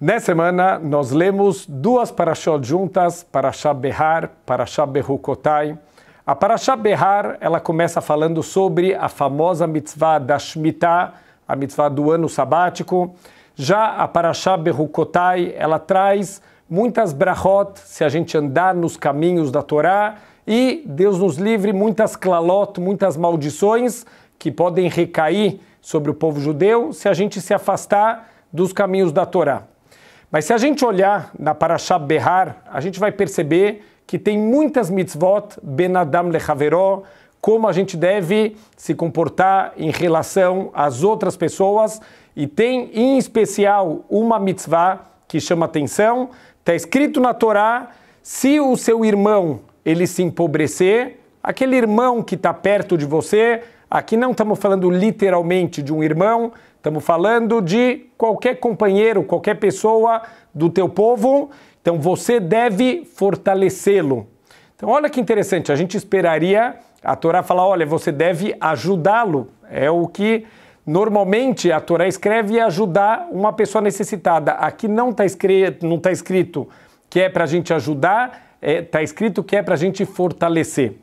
Nessa semana, nós lemos duas parashot juntas, Parashá Behar, Parashá Berukotai. A Parashá Behar, ela começa falando sobre a famosa mitzvah da Shemitah, a mitzvah do ano sabático. Já a Parashá Berukotai, ela traz muitas brachot, se a gente andar nos caminhos da Torá, e Deus nos livre muitas klalot, muitas maldições que podem recair sobre o povo judeu se a gente se afastar dos caminhos da Torá. Mas se a gente olhar na Parashá Behar, a gente vai perceber que tem muitas mitzvot, Ben Adam Lechaveró, como a gente deve se comportar em relação às outras pessoas, e tem em especial uma mitzvah que chama atenção. Está escrito na Torá: se o seu irmão ele se empobrecer, aquele irmão que está perto de você, Aqui não estamos falando literalmente de um irmão, estamos falando de qualquer companheiro, qualquer pessoa do teu povo. Então você deve fortalecê-lo. Então olha que interessante, a gente esperaria a Torá falar, olha, você deve ajudá-lo. É o que normalmente a Torá escreve e é ajudar uma pessoa necessitada. Aqui não está escrito, não tá escrito que é para a gente ajudar, está é, tá escrito que é para a gente fortalecer.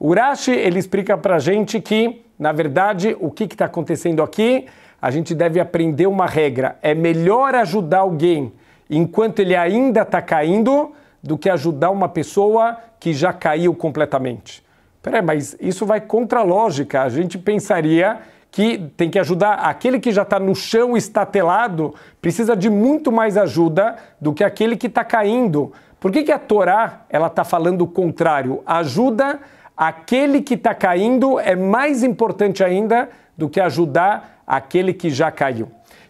Urashi ele explica para a gente que na verdade, o que está acontecendo aqui? A gente deve aprender uma regra: é melhor ajudar alguém enquanto ele ainda está caindo do que ajudar uma pessoa que já caiu completamente. Peraí, mas isso vai contra a lógica. A gente pensaria que tem que ajudar aquele que já está no chão estatelado, precisa de muito mais ajuda do que aquele que está caindo. Por que, que a Torá ela está falando o contrário? Ajuda aquele que está caindo é mais importante ainda do que ajudar aquele que já caiu.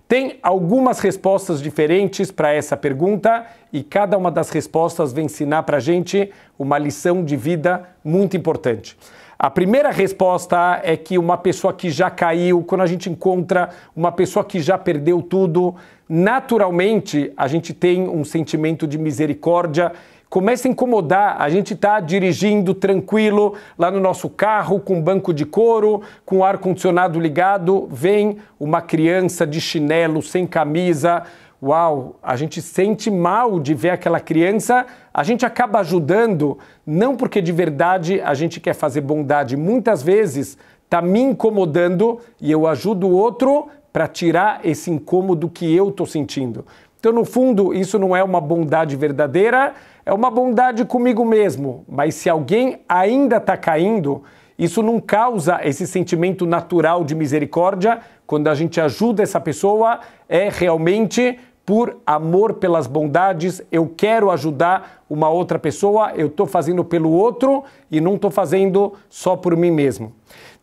Tem algumas respostas diferentes para essa pergunta e cada uma das respostas vem ensinar para a gente uma lição de vida muito importante. A primeira resposta é que uma pessoa que já caiu, quando a gente encontra uma pessoa que já perdeu tudo, naturalmente a gente tem um sentimento de misericórdia começa a incomodar. A gente está dirigindo tranquilo lá no nosso carro, com banco de couro, com o ar-condicionado ligado, vem uma criança de chinelo, sem camisa. Uau, a gente sente mal de ver aquela criança, a gente acaba ajudando, não porque de verdade a gente quer fazer bondade. Muitas vezes está me incomodando e eu ajudo o outro para tirar esse incômodo que eu estou sentindo. Então, no fundo, isso não é uma bondade verdadeira, é uma bondade comigo mesmo, mas se alguém ainda está caindo, isso não causa esse sentimento natural de misericórdia. Quando a gente ajuda essa pessoa, é realmente por amor pelas bondades, eu quero ajudar uma outra pessoa, eu estou fazendo pelo outro e não estou fazendo só por mim mesmo.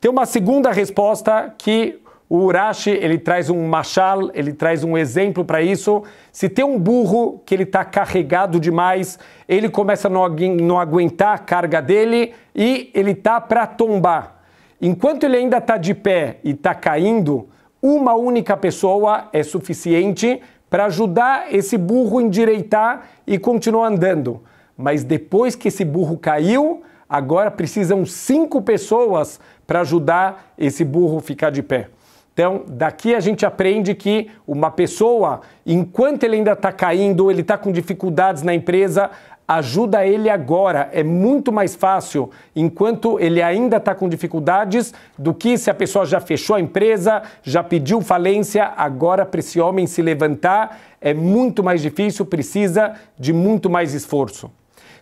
Tem uma segunda resposta que o Urashi, ele traz um machal, ele traz um exemplo para isso. Se tem um burro que ele está carregado demais, ele começa a não, não aguentar a carga dele e ele tá para tombar. Enquanto ele ainda está de pé e está caindo, uma única pessoa é suficiente para ajudar esse burro a endireitar e continuar andando. Mas depois que esse burro caiu, agora precisam cinco pessoas para ajudar esse burro ficar de pé. Então, daqui a gente aprende que uma pessoa, enquanto ele ainda está caindo, ele está com dificuldades na empresa, ajuda ele agora. É muito mais fácil enquanto ele ainda está com dificuldades do que se a pessoa já fechou a empresa, já pediu falência, agora para esse homem se levantar é muito mais difícil, precisa de muito mais esforço.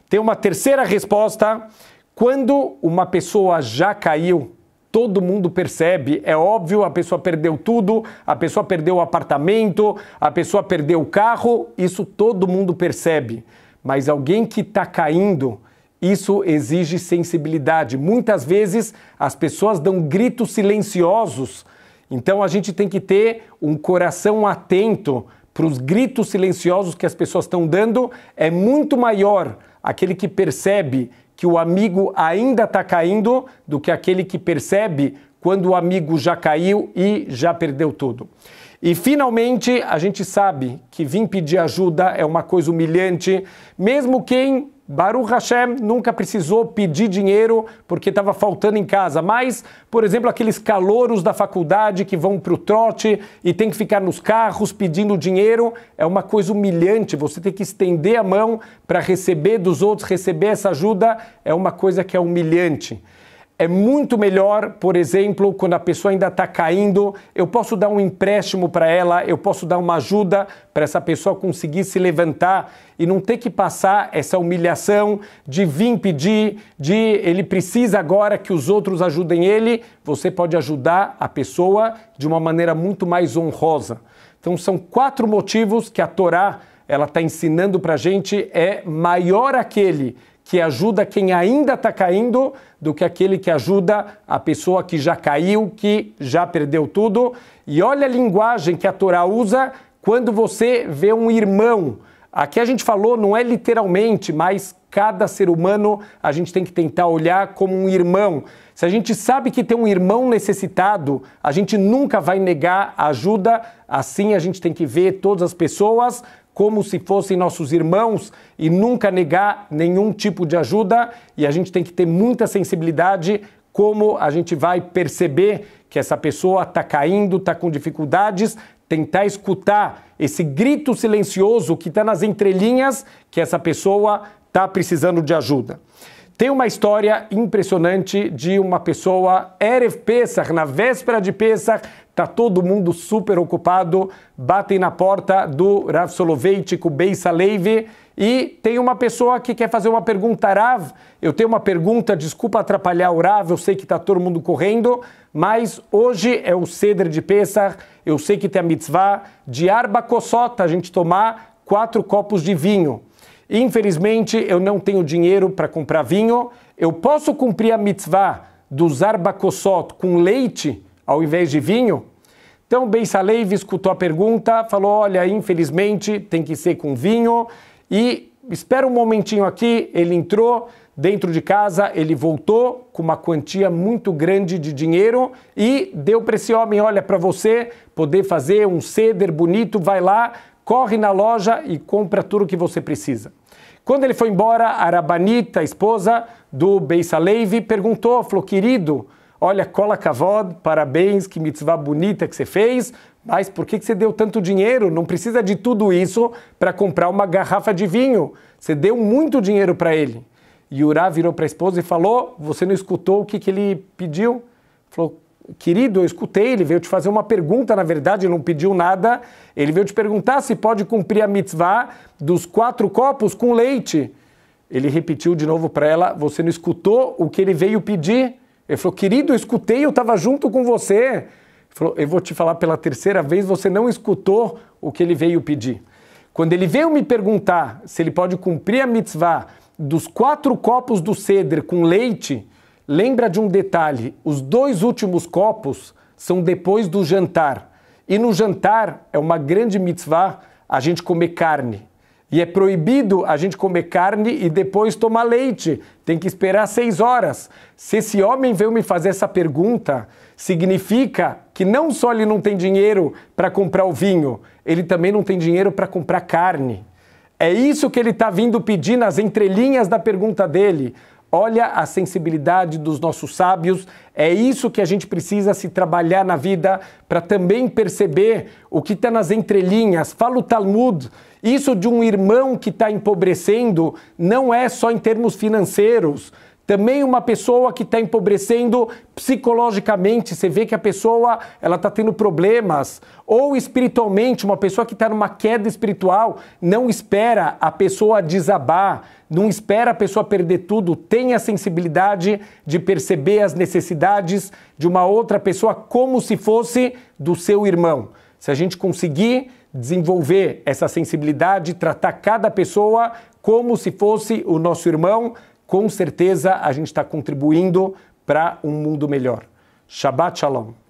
Tem uma terceira resposta. Quando uma pessoa já caiu, todo mundo percebe. É óbvio, a pessoa perdeu tudo, a pessoa perdeu o apartamento, a pessoa perdeu o carro, isso todo mundo percebe. Mas alguém que está caindo, isso exige sensibilidade. Muitas vezes as pessoas dão gritos silenciosos. Então a gente tem que ter um coração atento para os gritos silenciosos que as pessoas estão dando. É muito maior aquele que percebe que o amigo ainda está caindo do que aquele que percebe quando o amigo já caiu e já perdeu tudo. E finalmente, a gente sabe que vir pedir ajuda é uma coisa humilhante, mesmo quem Baruch Hashem nunca precisou pedir dinheiro porque estava faltando em casa, mas, por exemplo, aqueles calouros da faculdade que vão para o trote e tem que ficar nos carros pedindo dinheiro, é uma coisa humilhante. Você tem que estender a mão para receber dos outros, receber essa ajuda, é uma coisa que é humilhante. É muito melhor, por exemplo, quando a pessoa ainda está caindo, eu posso dar um empréstimo para ela, eu posso dar uma ajuda para essa pessoa conseguir se levantar e não ter que passar essa humilhação de vir pedir, de ele precisa agora que os outros ajudem ele. Você pode ajudar a pessoa de uma maneira muito mais honrosa. Então, são quatro motivos que a Torá ela está ensinando para a gente é maior aquele que ajuda quem ainda está caindo do que aquele que ajuda a pessoa que já caiu, que já perdeu tudo. E olha a linguagem que a Torá usa quando você vê um irmão. Aqui a gente falou, não é literalmente, mas cada ser humano a gente tem que tentar olhar como um irmão. Se a gente sabe que tem um irmão necessitado, a gente nunca vai negar a ajuda. Assim a gente tem que ver todas as pessoas como se fossem nossos irmãos e nunca negar nenhum tipo de ajuda. E a gente tem que ter muita sensibilidade como a gente vai perceber que essa pessoa está caindo, está com dificuldades, tentar escutar esse grito silencioso que está nas entrelinhas que essa pessoa está precisando de ajuda. Tem uma história impressionante de uma pessoa, Erev Pesach, na véspera de Pesach, Tá todo mundo super ocupado, batem na porta do Rav Soloveitchik, Beissa Leive, e tem uma pessoa que quer fazer uma pergunta, Rav, eu tenho uma pergunta, desculpa atrapalhar o Rav, eu sei que está todo mundo correndo, mas hoje é o Ceder de Pesach, eu sei que tem a mitzvah de Arba Kossot, a gente tomar quatro copos de vinho. Infelizmente, eu não tenho dinheiro para comprar vinho, eu posso cumprir a mitzvah dos Arba Kossot com leite, ao invés de vinho? Então, Ben Saleiv escutou a pergunta, falou: Olha, infelizmente tem que ser com vinho. E espera um momentinho aqui. Ele entrou dentro de casa, ele voltou com uma quantia muito grande de dinheiro e deu para esse homem: Olha, para você poder fazer um ceder bonito, vai lá, corre na loja e compra tudo o que você precisa. Quando ele foi embora, a Arabanita, a esposa do Ben Saleiv, perguntou: Falou, querido Olha, cola kavod, parabéns, que mitzvah bonita que você fez, mas por que, que você deu tanto dinheiro? Não precisa de tudo isso para comprar uma garrafa de vinho. Você deu muito dinheiro para ele. E Urá virou para a esposa e falou: Você não escutou o que, que ele pediu? Falou: Querido, eu escutei, ele veio te fazer uma pergunta, na verdade, não pediu nada. Ele veio te perguntar se pode cumprir a mitzvah dos quatro copos com leite. Ele repetiu de novo para ela: Você não escutou o que ele veio pedir? Ele falou, querido, eu escutei, eu estava junto com você. Ele falou, eu vou te falar pela terceira vez, você não escutou o que ele veio pedir. Quando ele veio me perguntar se ele pode cumprir a mitzvah dos quatro copos do cedro com leite, lembra de um detalhe: os dois últimos copos são depois do jantar. E no jantar é uma grande mitzvah a gente comer carne. E é proibido a gente comer carne e depois tomar leite. Tem que esperar seis horas. Se esse homem veio me fazer essa pergunta, significa que não só ele não tem dinheiro para comprar o vinho, ele também não tem dinheiro para comprar carne. É isso que ele está vindo pedir nas entrelinhas da pergunta dele. Olha a sensibilidade dos nossos sábios. É isso que a gente precisa se trabalhar na vida para também perceber o que está nas entrelinhas. Fala o Talmud. Isso de um irmão que está empobrecendo não é só em termos financeiros também uma pessoa que está empobrecendo psicologicamente, você vê que a pessoa ela está tendo problemas. Ou espiritualmente, uma pessoa que está numa queda espiritual, não espera a pessoa desabar, não espera a pessoa perder tudo, tem a sensibilidade de perceber as necessidades de uma outra pessoa como se fosse do seu irmão. Se a gente conseguir desenvolver essa sensibilidade, tratar cada pessoa como se fosse o nosso irmão, com certeza a gente está contribuindo para um mundo melhor. Shabbat Shalom.